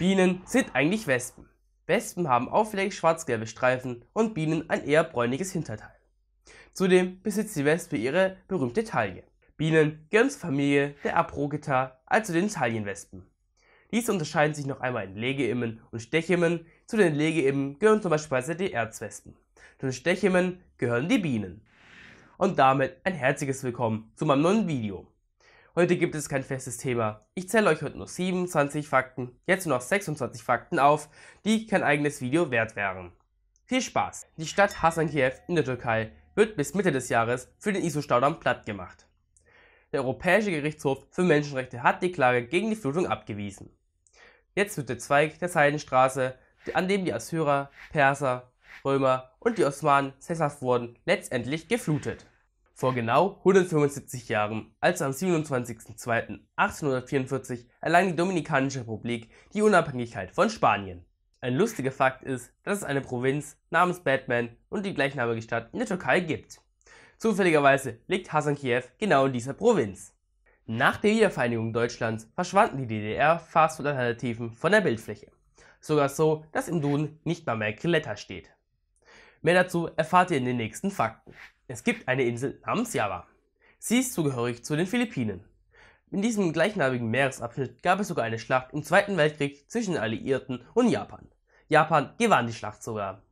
Bienen sind eigentlich Wespen. Wespen haben auffällig schwarz-gelbe Streifen und Bienen ein eher bräunliches Hinterteil. Zudem besitzt die Wespe ihre berühmte Taille. Bienen gehören zur Familie der Aprogeta, also den Talienwespen. Diese unterscheiden sich noch einmal in Legeimmen und Stechimmen. Zu den Legeimmen gehören zum Beispiel die Erzwespen. Zu den Stechimmen gehören die Bienen. Und damit ein herzliches Willkommen zu meinem neuen Video. Heute gibt es kein festes Thema. Ich zähle euch heute nur 27 Fakten, jetzt nur noch 26 Fakten auf, die kein eigenes Video wert wären. Viel Spaß! Die Stadt Hasankiew in der Türkei wird bis Mitte des Jahres für den ISO-Staudamm plattgemacht. Der Europäische Gerichtshof für Menschenrechte hat die Klage gegen die Flutung abgewiesen. Jetzt wird der Zweig der Seidenstraße, an dem die Assyrer, Perser, Römer und die Osmanen sesshaft wurden, letztendlich geflutet. Vor genau 175 Jahren, als am 27.02.1844 erlang die Dominikanische Republik die Unabhängigkeit von Spanien. Ein lustiger Fakt ist, dass es eine Provinz namens Batman und die gleichnamige Stadt in der Türkei gibt. Zufälligerweise liegt Hasankiew genau in dieser Provinz. Nach der Wiedervereinigung Deutschlands verschwanden die DDR-Fastfood-Alternativen von der Bildfläche. Sogar so, dass im Duden nicht mal mehr Grilletta steht. Mehr dazu erfahrt ihr in den nächsten Fakten. Es gibt eine Insel namens Java. Sie ist zugehörig zu den Philippinen. In diesem gleichnamigen Meeresabschnitt gab es sogar eine Schlacht im Zweiten Weltkrieg zwischen den Alliierten und Japan. Japan gewann die Schlacht sogar.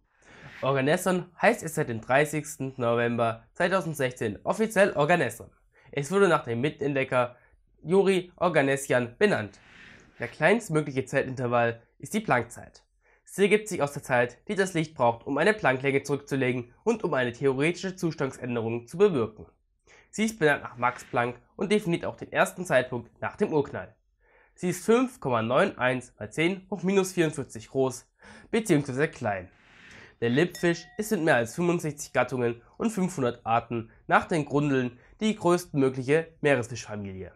Organesson heißt es seit dem 30. November 2016 offiziell Organesson. Es wurde nach dem Mitentdecker Yuri Organesian benannt. Der kleinstmögliche Zeitintervall ist die Planckzeit. Sie ergibt sich aus der Zeit, die das Licht braucht, um eine Plancklänge zurückzulegen und um eine theoretische Zustandsänderung zu bewirken. Sie ist benannt nach Max Planck und definiert auch den ersten Zeitpunkt nach dem Urknall. Sie ist 5,91 mal 10 hoch minus 44 groß bzw. klein. Der Lippfisch ist in mehr als 65 Gattungen und 500 Arten nach den Grundeln die größtmögliche Meeresfischfamilie.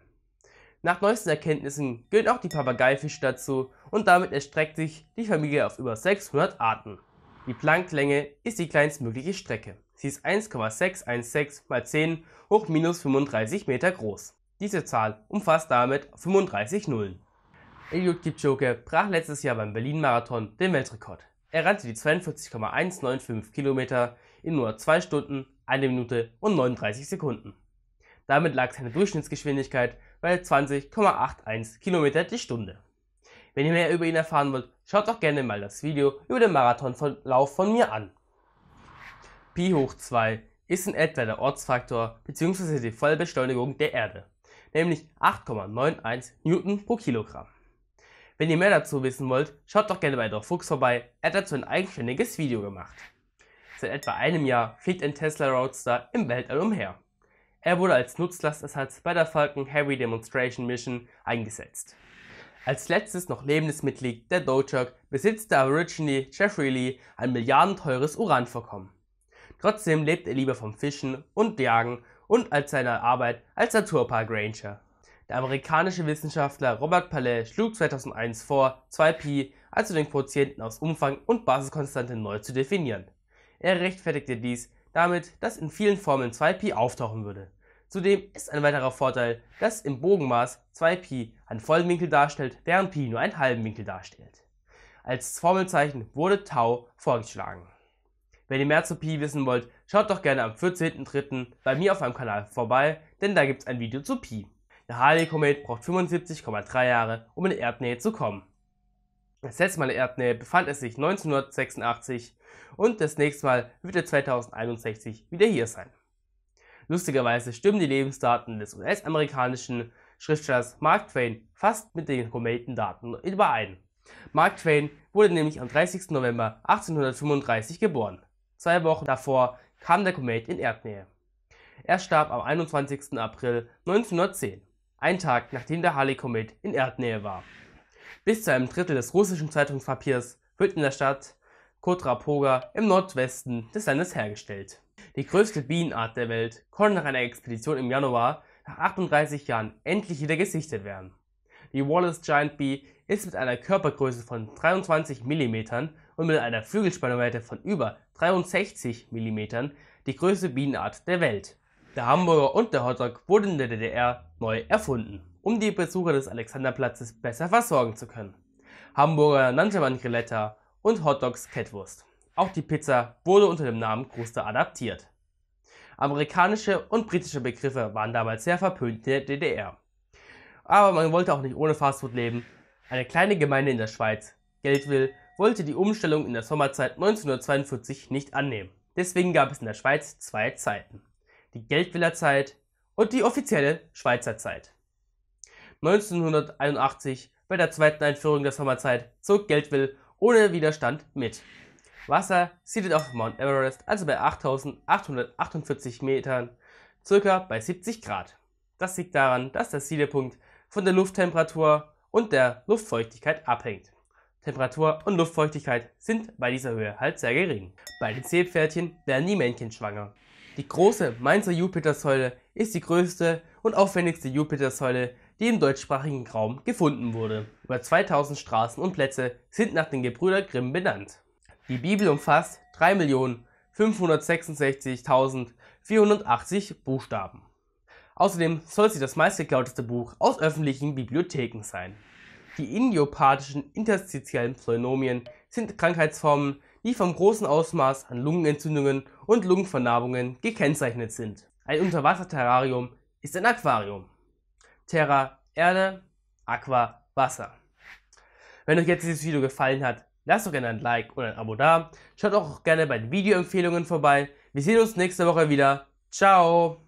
Nach neuesten Erkenntnissen gilt auch die Papageifische dazu und damit erstreckt sich die Familie auf über 600 Arten. Die Plancklänge ist die kleinstmögliche Strecke. Sie ist 1,616 x 10 hoch minus 35 Meter groß. Diese Zahl umfasst damit 35 Nullen. Eliud Kipchoge brach letztes Jahr beim Berlin-Marathon den Weltrekord. Er rannte die 42,195 Kilometer in nur 2 Stunden, 1 Minute und 39 Sekunden. Damit lag seine Durchschnittsgeschwindigkeit bei 20,81 Kilometer die Stunde. Wenn ihr mehr über ihn erfahren wollt, schaut doch gerne mal das Video über den Marathonlauf von mir an. Pi hoch 2 ist in etwa der Ortsfaktor bzw. die Vollbeschleunigung der Erde, nämlich 8,91 Newton pro Kilogramm. Wenn ihr mehr dazu wissen wollt, schaut doch gerne bei Dr. Fuchs vorbei, er hat dazu ein eigenständiges Video gemacht. Seit etwa einem Jahr fliegt ein Tesla Roadster im Weltall umher. Er wurde als Nutzlastersatz bei der Falcon Heavy Demonstration Mission eingesetzt. Als letztes noch lebendes Mitglied der Dochok besitzt der Aborigine Jeffrey Lee ein milliardenteures Uranvorkommen. Trotzdem lebt er lieber vom Fischen und Jagen und als seiner Arbeit als Naturpark Ranger. Der amerikanische Wissenschaftler Robert Palais schlug 2001 vor, 2Pi, also den Quotienten aus Umfang und Basiskonstante neu zu definieren. Er rechtfertigte dies damit dass in vielen Formeln 2Pi auftauchen würde. Zudem ist ein weiterer Vorteil, dass im Bogenmaß 2Pi einen vollen Winkel darstellt, während Pi nur einen halben Winkel darstellt. Als Formelzeichen wurde Tau vorgeschlagen. Wenn ihr mehr zu Pi wissen wollt, schaut doch gerne am 14.03. bei mir auf meinem Kanal vorbei, denn da gibt es ein Video zu Pi. Der Harley-Komet braucht 75,3 Jahre, um in Erdnähe zu kommen. Das letzte Mal in der Erdnähe befand es sich 1986 und das nächste Mal wird er 2061 wieder hier sein. Lustigerweise stimmen die Lebensdaten des US-amerikanischen Schriftstellers Mark Twain fast mit den gemeldeten Daten überein. Mark Twain wurde nämlich am 30. November 1835 geboren. Zwei Wochen davor kam der Komet in Erdnähe. Er starb am 21. April 1910, einen Tag nachdem der Halley-Komet in Erdnähe war. Bis zu einem Drittel des russischen Zeitungspapiers wird in der Stadt Kotrapoga im Nordwesten des Landes hergestellt. Die größte Bienenart der Welt konnte nach einer Expedition im Januar nach 38 Jahren endlich wieder gesichtet werden. Die Wallace Giant Bee ist mit einer Körpergröße von 23 mm und mit einer Flügelspannweite von über 63 mm die größte Bienenart der Welt. Der Hamburger und der Hotdog wurden in der DDR neu erfunden um die Besucher des Alexanderplatzes besser versorgen zu können. Hamburger nannte Grilletta und Hotdogs Kettwurst. Auch die Pizza wurde unter dem Namen Kruste adaptiert. Amerikanische und britische Begriffe waren damals sehr verpönt in der DDR. Aber man wollte auch nicht ohne Fastfood leben. Eine kleine Gemeinde in der Schweiz, Geldwill, wollte die Umstellung in der Sommerzeit 1942 nicht annehmen. Deswegen gab es in der Schweiz zwei Zeiten. Die Geldwiller Zeit und die offizielle Schweizer Zeit. 1981 bei der zweiten Einführung der Sommerzeit zog Geldwill ohne Widerstand mit. Wasser siedet auf Mount Everest, also bei 8848 Metern, circa bei 70 Grad. Das liegt daran, dass der Siedepunkt von der Lufttemperatur und der Luftfeuchtigkeit abhängt. Temperatur und Luftfeuchtigkeit sind bei dieser Höhe halt sehr gering. Bei den Seepferdchen werden die Männchen schwanger. Die große Mainzer Jupitersäule ist die größte und aufwendigste Jupitersäule, die im deutschsprachigen Raum gefunden wurde. Über 2000 Straßen und Plätze sind nach den Gebrüder Grimm benannt. Die Bibel umfasst 3.566.480 Buchstaben. Außerdem soll sie das meistgeklauteste Buch aus öffentlichen Bibliotheken sein. Die indiopathischen interstitiellen Pseudonomien sind Krankheitsformen, die vom großen Ausmaß an Lungenentzündungen und Lungenvernarbungen gekennzeichnet sind. Ein Unterwasserterrarium ist ein Aquarium. Terra Erde, Aqua Wasser. Wenn euch jetzt dieses Video gefallen hat, lasst doch gerne ein Like und ein Abo da. Schaut auch gerne bei den Videoempfehlungen vorbei. Wir sehen uns nächste Woche wieder. Ciao!